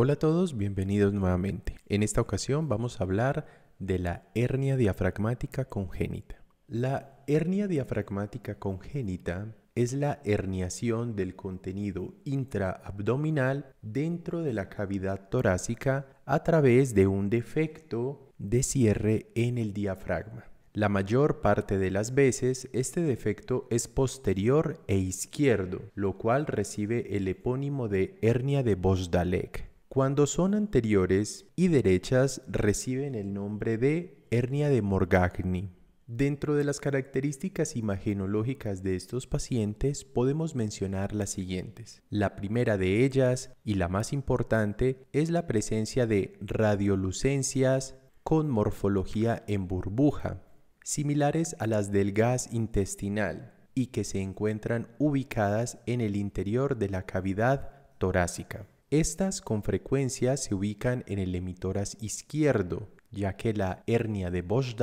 Hola a todos, bienvenidos nuevamente. En esta ocasión vamos a hablar de la hernia diafragmática congénita. La hernia diafragmática congénita es la herniación del contenido intraabdominal dentro de la cavidad torácica a través de un defecto de cierre en el diafragma. La mayor parte de las veces este defecto es posterior e izquierdo, lo cual recibe el epónimo de hernia de Bosdalek. Cuando son anteriores y derechas reciben el nombre de hernia de Morgagni. Dentro de las características imagenológicas de estos pacientes podemos mencionar las siguientes. La primera de ellas, y la más importante, es la presencia de radiolucencias con morfología en burbuja, similares a las del gas intestinal y que se encuentran ubicadas en el interior de la cavidad torácica. Estas con frecuencia se ubican en el emitoras izquierdo, ya que la hernia de bosch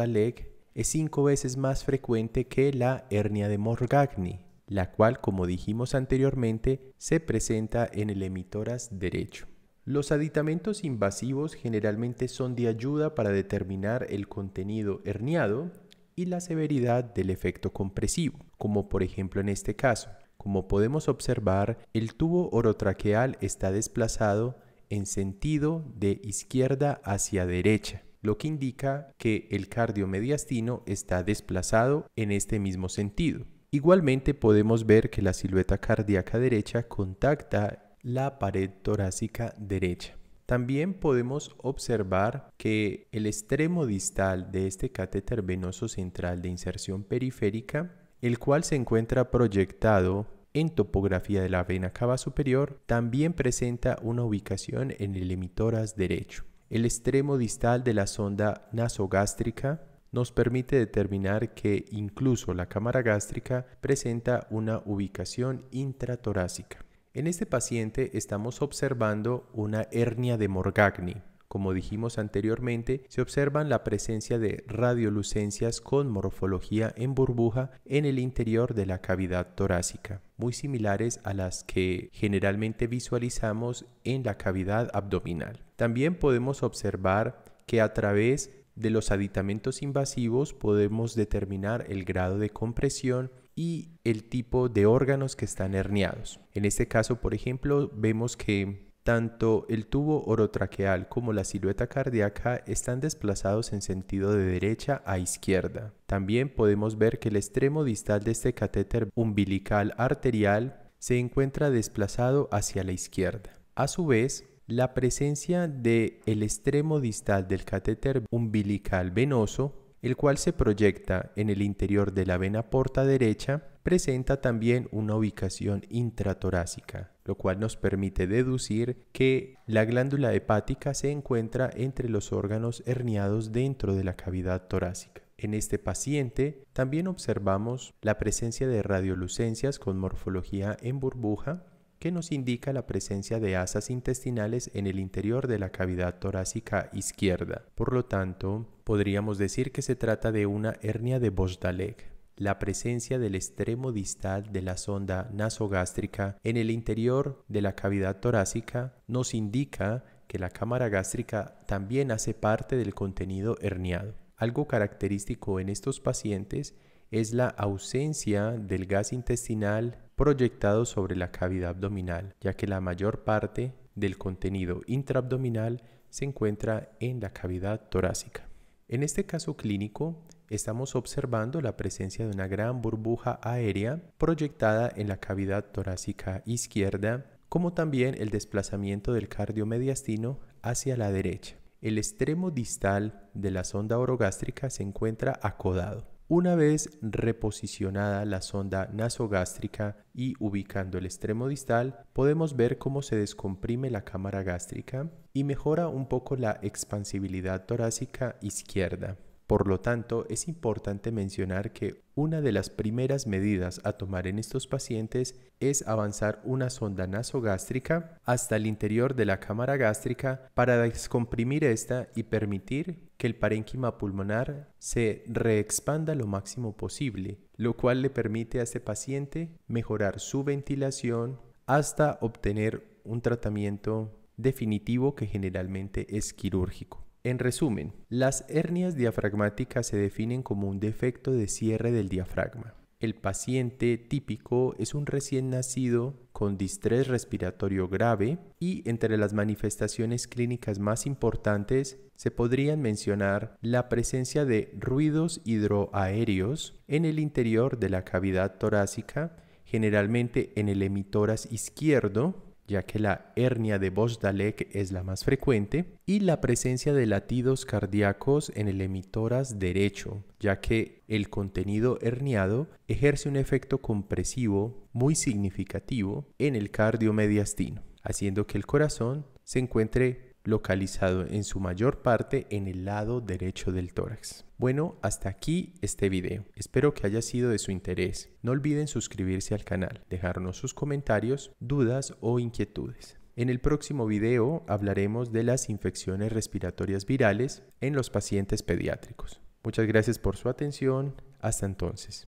es cinco veces más frecuente que la hernia de Morgagni, la cual, como dijimos anteriormente, se presenta en el emitoras derecho. Los aditamentos invasivos generalmente son de ayuda para determinar el contenido herniado y la severidad del efecto compresivo, como por ejemplo en este caso. Como podemos observar, el tubo orotraqueal está desplazado en sentido de izquierda hacia derecha, lo que indica que el cardiomediastino está desplazado en este mismo sentido. Igualmente podemos ver que la silueta cardíaca derecha contacta la pared torácica derecha. También podemos observar que el extremo distal de este catéter venoso central de inserción periférica, el cual se encuentra proyectado en topografía de la vena cava superior, también presenta una ubicación en el emitoras derecho. El extremo distal de la sonda nasogástrica nos permite determinar que incluso la cámara gástrica presenta una ubicación intratorácica. En este paciente estamos observando una hernia de Morgagni, como dijimos anteriormente, se observan la presencia de radiolucencias con morfología en burbuja en el interior de la cavidad torácica, muy similares a las que generalmente visualizamos en la cavidad abdominal. También podemos observar que a través de los aditamentos invasivos podemos determinar el grado de compresión y el tipo de órganos que están herniados. En este caso, por ejemplo, vemos que tanto el tubo orotraqueal como la silueta cardíaca están desplazados en sentido de derecha a izquierda. También podemos ver que el extremo distal de este catéter umbilical arterial se encuentra desplazado hacia la izquierda. A su vez, la presencia del el extremo distal del catéter umbilical venoso, el cual se proyecta en el interior de la vena porta derecha, presenta también una ubicación intratorácica lo cual nos permite deducir que la glándula hepática se encuentra entre los órganos herniados dentro de la cavidad torácica. En este paciente también observamos la presencia de radiolucencias con morfología en burbuja que nos indica la presencia de asas intestinales en el interior de la cavidad torácica izquierda. Por lo tanto, podríamos decir que se trata de una hernia de Bochdalek la presencia del extremo distal de la sonda nasogástrica en el interior de la cavidad torácica nos indica que la cámara gástrica también hace parte del contenido herniado. Algo característico en estos pacientes es la ausencia del gas intestinal proyectado sobre la cavidad abdominal, ya que la mayor parte del contenido intraabdominal se encuentra en la cavidad torácica. En este caso clínico, estamos observando la presencia de una gran burbuja aérea proyectada en la cavidad torácica izquierda, como también el desplazamiento del cardiomediastino hacia la derecha. El extremo distal de la sonda orogástrica se encuentra acodado. Una vez reposicionada la sonda nasogástrica y ubicando el extremo distal, podemos ver cómo se descomprime la cámara gástrica y mejora un poco la expansibilidad torácica izquierda. Por lo tanto, es importante mencionar que una de las primeras medidas a tomar en estos pacientes es avanzar una sonda nasogástrica hasta el interior de la cámara gástrica para descomprimir esta y permitir que el parénquima pulmonar se reexpanda lo máximo posible, lo cual le permite a este paciente mejorar su ventilación hasta obtener un tratamiento definitivo que generalmente es quirúrgico. En resumen, las hernias diafragmáticas se definen como un defecto de cierre del diafragma. El paciente típico es un recién nacido con distrés respiratorio grave y entre las manifestaciones clínicas más importantes se podrían mencionar la presencia de ruidos hidroaéreos en el interior de la cavidad torácica, generalmente en el emitoras izquierdo, ya que la hernia de bosch es la más frecuente, y la presencia de latidos cardíacos en el emitoras derecho, ya que el contenido herniado ejerce un efecto compresivo muy significativo en el cardiomediastino, haciendo que el corazón se encuentre localizado en su mayor parte en el lado derecho del tórax. Bueno, hasta aquí este video. Espero que haya sido de su interés. No olviden suscribirse al canal, dejarnos sus comentarios, dudas o inquietudes. En el próximo video hablaremos de las infecciones respiratorias virales en los pacientes pediátricos. Muchas gracias por su atención. Hasta entonces.